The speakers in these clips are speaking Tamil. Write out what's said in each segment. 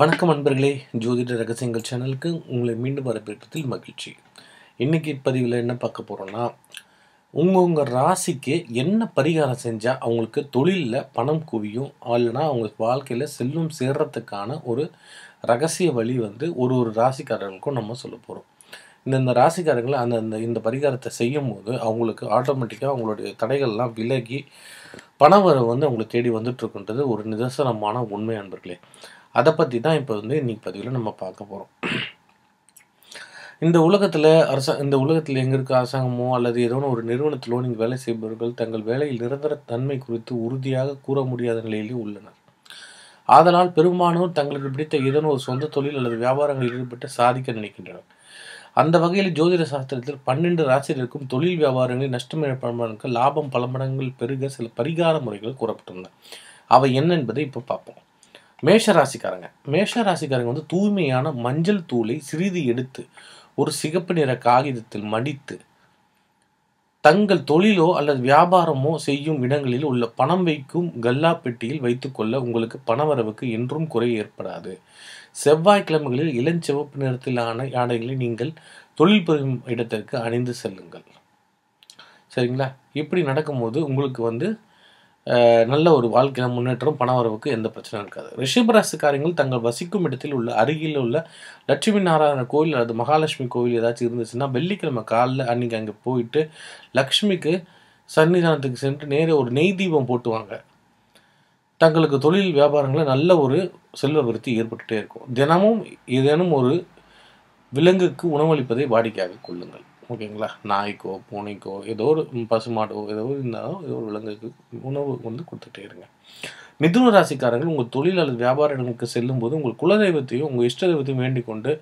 வணக்கம் அன்பர்களே ஜோதிட ரகசியங்கள் சேனலுக்கு உங்களை மீண்டும் வரவேற்பதில் மகிழ்ச்சி இன்றைக்கி பதிவில் என்ன பார்க்க போகிறோன்னா உங்கள் உங்கள் ராசிக்கு என்ன பரிகாரம் செஞ்சால் அவங்களுக்கு தொழிலில் பணம் குவியும் இல்லைனா அவங்க வாழ்க்கையில் செல்லும் சேர்றதுக்கான ஒரு ரகசிய வழி வந்து ஒரு ஒரு ராசிக்காரர்களுக்கும் நம்ம சொல்ல போகிறோம் இந்தந்த ராசிக்காரங்களை அந்தந்த இந்த பரிகாரத்தை செய்யும் போது அவங்களுக்கு ஆட்டோமேட்டிக்காக அவங்களுடைய தடைகள்லாம் விலகி பணவரவு வந்து அவங்களை தேடி வந்துட்டுருக்குன்றது ஒரு நிதர்சனமான உண்மை அன்பர்களே அதை பற்றி தான் இப்போ வந்து இன்னைக்கு பதிவில் நம்ம பார்க்க போகிறோம் இந்த உலகத்தில் அரசாங்க இந்த உலகத்தில் எங்கே இருக்க அரசாங்கமோ அல்லது ஏதோ ஒரு நிறுவனத்திலோ நீங்கள் வேலை செய்பவர்கள் தங்கள் வேலையில் நிரந்தர தன்மை குறித்து உறுதியாக கூற முடியாத நிலையிலேயே உள்ளனர் ஆதலால் பெரும்பாலும் தங்களுக்கு பிடித்த ஏதோ ஒரு சொந்த தொழில் அல்லது வியாபாரங்களில் ஈடுபட்டு சாதிக்க நினைக்கின்றனர் அந்த வகையில் ஜோதிட சாஸ்திரத்தில் பன்னெண்டு ராசியிலிருக்கும் தொழில் வியாபாரங்களில் நஷ்டம் இழப்பதற்கு லாபம் பல மடங்கள் பெருக சில பரிகார முறைகள் கூறப்பட்டிருந்தன அவை என்ன என்பதை இப்போ பார்ப்போம் மேஷ ராசிக்காரங்க மேஷ ராசிக்காரங்க வந்து தூய்மையான மஞ்சள் தூளை சிறிது எடுத்து ஒரு சிகப்பு நிற காகிதத்தில் மடித்து தங்கள் தொழிலோ அல்லது வியாபாரமோ செய்யும் இடங்களில் உள்ள பணம் வைக்கும் கல்லா பெட்டியில் வைத்துக்கொள்ள உங்களுக்கு பணவரவுக்கு என்றும் குறை ஏற்படாது செவ்வாய்க்கிழமைகளில் இளஞ்சிவப்பு நிறத்திலான யானைகளை நீங்கள் தொழில் பெறும் இடத்திற்கு அணிந்து செல்லுங்கள் சரிங்களா இப்படி நடக்கும்போது உங்களுக்கு வந்து நல்ல ஒரு வாழ்க்கையில் முன்னேற்றம் பண வரவுக்கு எந்த பிரச்சனையும் இருக்காது ரிஷபராசிக்காரங்கள் தங்கள் வசிக்கும் இடத்தில் உள்ள அருகில் உள்ள லட்சுமி நாராயண கோயில் அல்லது மகாலட்சுமி கோயில் ஏதாச்சும் இருந்துச்சுன்னா வெள்ளிக்கிழமை காலில் அன்றைக்கி அங்கே போயிட்டு லக்ஷ்மிக்கு சன்னிதானத்துக்கு சென்று நேர ஒரு நெய் தீபம் போட்டுவாங்க தங்களுக்கு தொழில் வியாபாரங்களில் நல்ல ஒரு செல்வ விருத்தி ஏற்பட்டுகிட்டே இருக்கும் தினமும் ஏதேனும் ஒரு விலங்குக்கு உணவளிப்பதை வாடிக்கையாக கொள்ளுங்கள் ஓகேங்களா நாய்க்கோ பூனைக்கோ ஏதோ ஒரு பசுமாடோ ஏதோ இருந்தாலும் ஏதோ ஒரு விலங்குக்கு உணவு வந்து கொடுத்துட்டே இருங்க மிதுன ராசிக்காரர்கள் உங்கள் தொழில் அல்லது வியாபார இடங்களுக்கு செல்லும்போது உங்கள் குலதெய்வத்தையும் உங்கள் இஷ்ட தெய்வத்தையும் வேண்டிக் கொண்டு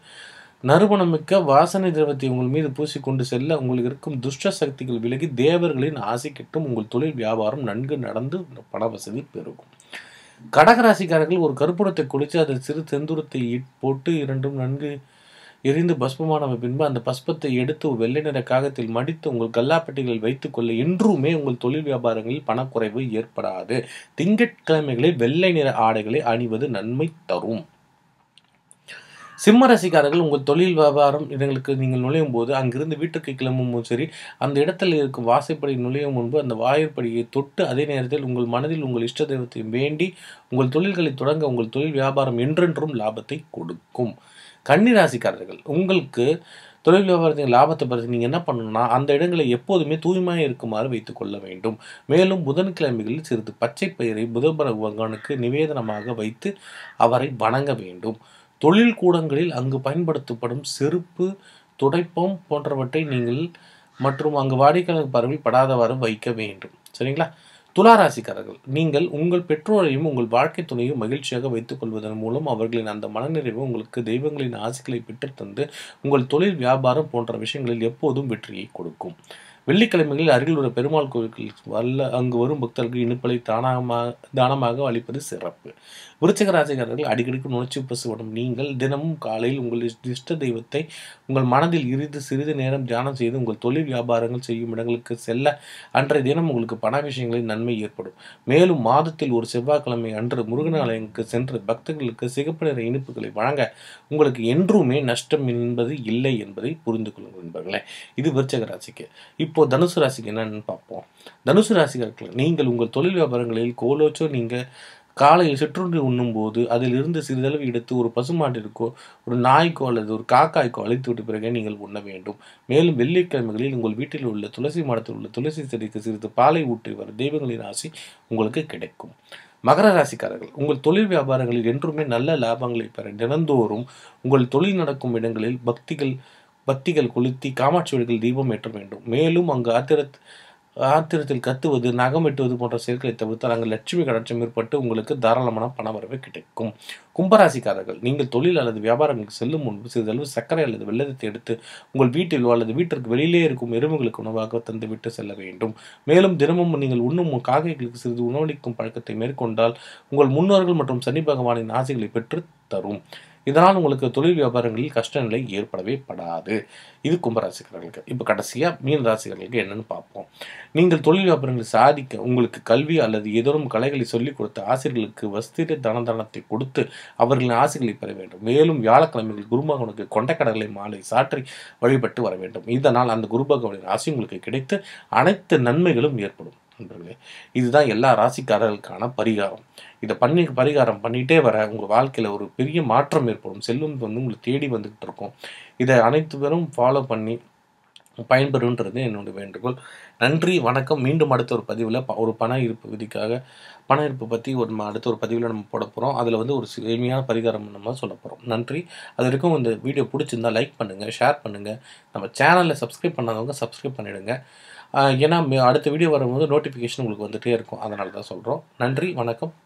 நறுமணமிக்க வாசனை திரவத்தை உங்கள் மீது பூசிக்கொண்டு செல்ல உங்களுக்கு இருக்கும் துஷ்ட சக்திகள் விலகி தேவர்களின் ஆசை கிட்டும் உங்கள் தொழில் வியாபாரம் நன்கு நடந்து பண வசதி பெருகும் கடகராசிக்காரர்கள் ஒரு கற்பூரத்தை குளித்து அதில் சிறு செந்தூரத்தை போட்டு இரண்டும் நன்கு எரிந்து பஸ்பமான பின்பு அந்த பஸ்பத்தை எடுத்து வெள்ளை நிற காகத்தில் மடித்து உங்கள் கல்லாப்பட்டிகளில் வைத்துக்கொள்ள என்றுமே உங்கள் தொழில் வியாபாரங்களில் பணக்குறைவு ஏற்படாது திங்கட்கிழமைகளில் வெள்ளை நிற ஆடைகளை அணிவது நன்மை தரும் சிம்ம ரசிகாரர்கள் உங்கள் தொழில் வியாபாரம் இடங்களுக்கு நீங்கள் நுழையும் போது அங்கிருந்து வீட்டுக்கு கிளம்பும் சரி அந்த இடத்தில் இருக்கும் வாசைப்படி நுழையும் முன்பு அந்த வாயிற்படியை தொட்டு அதே நேரத்தில் உங்கள் மனதில் உங்கள் இஷ்ட தெய்வத்தை வேண்டி உங்கள் தொழில்களை தொடங்க உங்கள் தொழில் வியாபாரம் என்றென்றும் லாபத்தை கொடுக்கும் கன்னிராசிக்காரர்கள் உங்களுக்கு தொழில் வியாபாரத்தின் லாபத்தை பற்றி நீங்கள் என்ன பண்ணணும்னா அந்த இடங்களை எப்போதுமே தூய்மையாக இருக்குமாறு வைத்துக்கொள்ள வேண்டும் மேலும் புதன்கிழமைகளில் சிறிது பச்சை பயிரை புதபர பகவானுக்கு நிவேதனமாக வைத்து அவரை வணங்க வேண்டும் தொழில் கூடங்களில் அங்கு பயன்படுத்தப்படும் செருப்பு துடைப்பம் போன்றவற்றை நீங்கள் மற்றும் அங்கு வாடிக்கையாளர் பார்வையில் படாதவாறு வைக்க வேண்டும் சரிங்களா துளாராசிக்காரர்கள் நீங்கள் உங்கள் பெற்றோரையும் உங்கள் வாழ்க்கை துணையும் மகிழ்ச்சியாக வைத்துக் கொள்வதன் மூலம் அவர்களின் அந்த மனநிறைவு உங்களுக்கு தெய்வங்களின் ஆசைகளை பெற்றுத்தந்து உங்கள் தொழில் வியாபாரம் போன்ற விஷயங்களில் எப்போதும் வெற்றியை கொடுக்கும் வெள்ளிக்கிழமைகளில் அருகில் உள்ள பெருமாள் கோவில்களுக்கு வல்ல அங்கு வரும் பக்தர்களுக்கு இனிப்பலை தானமாக தானமாக அளிப்பது சிறப்பு விருச்சக ராசிக்காரர்கள் அடிக்கடிக்கு நுழைச்சி பசுவிடும் நீங்கள் தினமும் காலையில் உங்கள் இஷ்ட தெய்வத்தை உங்கள் மனதில் இருந்து சிறிது நேரம் தியானம் செய்து உங்கள் தொழில் வியாபாரங்கள் செய்யும் இடங்களுக்கு செல்ல அன்றைய தினம் உங்களுக்கு பண விஷயங்களில் நன்மை ஏற்படும் மேலும் மாதத்தில் ஒரு செவ்வாய்க்கிழமை அன்று முருகன் ஆலயங்களுக்கு சென்று பக்தர்களுக்கு சிகப்பு நிற இனிப்புகளை வழங்க உங்களுக்கு என்றுமே நஷ்டம் என்பது இல்லை என்பதை புரிந்து கொள்ளுங்கள் நண்பர்களே இது விருச்சக ராசிக்கு இப்போ இப்போது தனுசு ராசிக்கு என்னன்னு பார்ப்போம் தனுசு ராசிகாரர்கள் நீங்கள் உங்கள் தொழில் வியாபாரங்களில் கோலோச்சோ நீங்கள் காலையில் சிற்றுண்டி உண்ணும்போது அதிலிருந்து சிறிதளவு எடுத்து ஒரு பசுமாட்டிற்கோ ஒரு நாய்க்கோ அல்லது ஒரு காக்காய்க்கோ அழித்து விட்டு பிறகு நீங்கள் உண்ண வேண்டும் மேலும் வெள்ளிக்கிழமைகளில் உங்கள் வீட்டில் உள்ள துளசி மரத்தில் உள்ள துளசி செடிக்கு சிறிது பாலை ஊற்றி வர தெய்வங்களின் ஆசை உங்களுக்கு கிடைக்கும் மகர ராசிக்காரர்கள் உங்கள் தொழில் வியாபாரங்களில் என்றுமே நல்ல லாபங்களை பெற தினந்தோறும் உங்கள் தொழில் நடக்கும் இடங்களில் பக்திகள் பத்திகள் கொளுத்தி காமாட்சி வழிகள் தீபம் ஏற்ற வேண்டும் மேலும் அங்கு ஆத்திரத் ஆத்திரத்தில் கத்துவது நகம் வெட்டுவது போன்ற செயல்களை தவிர்த்தால் அங்கு லட்சுமி கடாட்சம் ஏற்பட்டு உங்களுக்கு தாராளமான பண வரவே கிடைக்கும் கும்பராசிக்காரர்கள் நீங்கள் தொழில் அல்லது வியாபாரங்களுக்கு செல்லும் முன்பு சிறிதளவு சர்க்கரை அல்லது வெள்ளத்தை எடுத்து உங்கள் வீட்டிலோ அல்லது வீட்டிற்கு வெளியிலே இருக்கும் எருமைகளுக்கு உணவாக தந்துவிட்டு செல்ல வேண்டும் மேலும் தினமும் நீங்கள் உண்ணும் காகைகளுக்கு சிறிது உணவளிக்கும் பழக்கத்தை மேற்கொண்டால் உங்கள் முன்னோர்கள் மற்றும் சனி பகவானின் ஆசைகளை பெற்று தரும் இதனால் உங்களுக்கு தொழில் வியாபாரங்களில் கஷ்ட நிலை ஏற்படவே படாது இது கும்பராசிக்காரர்களுக்கு இப்போ கடைசியாக மீன் ராசிக்காரர்களுக்கு என்னென்னு பார்ப்போம் நீங்கள் தொழில் வியாபாரங்களை சாதிக்க உங்களுக்கு கல்வி அல்லது எதிரும் கலைகளை சொல்லிக் கொடுத்த ஆசிரியர்களுக்கு வஸ்திர தன கொடுத்து அவர்களின் ஆசைகளை பெற வேண்டும் மேலும் வியாழக்கிழமையில் குருமகனுக்கு கொண்டக்கடலை மாலை சாற்றி வழிபட்டு வர வேண்டும் இதனால் அந்த குருபகவனின் ஆசை உங்களுக்கு கிடைத்து அனைத்து நன்மைகளும் ஏற்படும் நண்பர்களே இதுதான் எல்லா ராசிக்காரர்களுக்கான பரிகாரம் இதை பண்ணி பரிகாரம் பண்ணிகிட்டே வர உங்கள் வாழ்க்கையில் ஒரு பெரிய மாற்றம் ஏற்படும் செல்வம் வந்து உங்களை தேடி வந்துக்கிட்டு இருக்கும் இதை அனைத்து பேரும் ஃபாலோ பண்ணி பயன்பெறுன்றது என்னுடைய வேண்டுகோள் நன்றி வணக்கம் மீண்டும் அடுத்த ஒரு பதிவில் ஒரு பண இருப்பு விதிக்காக பண இருப்பு பற்றி ஒரு நம்ம அடுத்த ஒரு பதிவில் நம்ம போட போகிறோம் அதில் வந்து ஒரு எளிமையான பரிகாரம் நம்ம சொல்ல போகிறோம் நன்றி அது வரைக்கும் இந்த வீடியோ பிடிச்சிருந்தா லைக் பண்ணுங்கள் ஷேர் பண்ணுங்கள் நம்ம சேனலில் சப்ஸ்கிரைப் பண்ணாதவங்க சப்ஸ்கிரைப் பண்ணிவிடுங்க ஏன்னா அடுத்த வீடியோ வரும்போது நோட்டிஃபிகேஷன் உங்களுக்கு வந்துகிட்டே இருக்கும் அதனால தான் சொல்கிறோம் நன்றி வணக்கம்